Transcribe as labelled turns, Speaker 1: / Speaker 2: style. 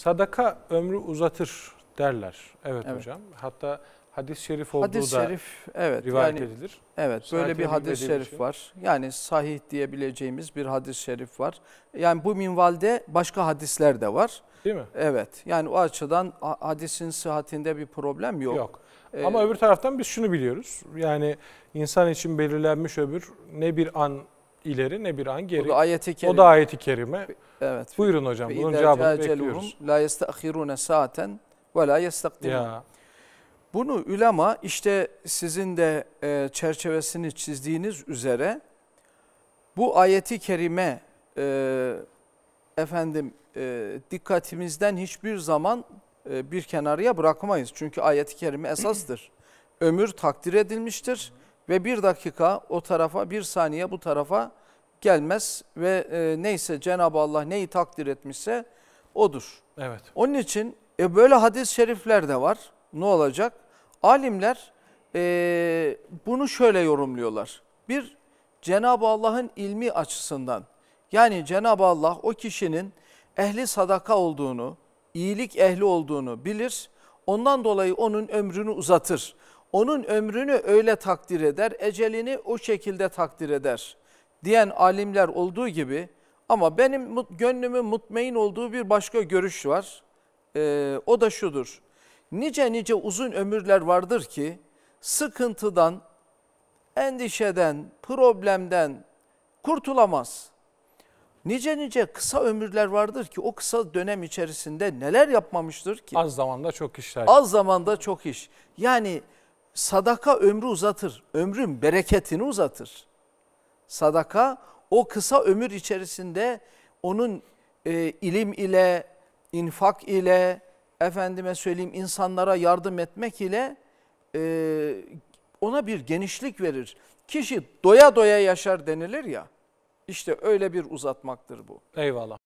Speaker 1: Sadaka ömrü uzatır derler. Evet, evet. hocam. Hatta hadis-i şerif olduğu hadis da şerif, evet, rivayet yani, edilir. Evet Sadece böyle bir hadis-i şerif var. Yani sahih diyebileceğimiz bir hadis-i şerif var. Yani bu minvalde başka hadisler de var. Değil mi? Evet yani o açıdan hadisin sıhhatinde bir problem yok. Yok. Ee, Ama öbür taraftan biz şunu biliyoruz. Yani insan için belirlenmiş öbür ne bir an ileri ne bir an geri. O da ayeti kerime. O da ayeti kerime. Evet. Buyurun hocam bunun cevabını bekliyoruz. La yestahirune saaten ve la yestakdimun. Bunu ulema işte sizin de e, çerçevesini çizdiğiniz üzere bu ayeti kerime e, efendim e, dikkatimizden hiçbir zaman bir kenarıya bırakmayız. Çünkü ayeti kerime esastır. Ömür takdir edilmiştir ve bir dakika o tarafa bir saniye bu tarafa gelmez ve e, neyse Cenab-ı Allah neyi takdir etmişse odur. Evet. Onun için e, böyle hadis-i şerifler de var. Ne olacak? Alimler e, bunu şöyle yorumluyorlar. Bir Cenab-ı Allah'ın ilmi açısından yani Cenab-ı Allah o kişinin ehli sadaka olduğunu, iyilik ehli olduğunu bilir. Ondan dolayı onun ömrünü uzatır onun ömrünü öyle takdir eder, ecelini o şekilde takdir eder diyen alimler olduğu gibi ama benim gönlümü mutmain olduğu bir başka görüş var. Ee, o da şudur. Nice nice uzun ömürler vardır ki sıkıntıdan, endişeden, problemden kurtulamaz. Nice nice kısa ömürler vardır ki o kısa dönem içerisinde neler yapmamıştır ki? Az zamanda çok işler. Az zamanda çok iş. Yani sadaka ömrü uzatır. Ömrün bereketini uzatır. Sadaka o kısa ömür içerisinde onun e, ilim ile, infak ile, efendime söyleyeyim insanlara yardım etmek ile e, ona bir genişlik verir. Kişi doya doya yaşar denilir ya. İşte öyle bir uzatmaktır bu. Eyvallah.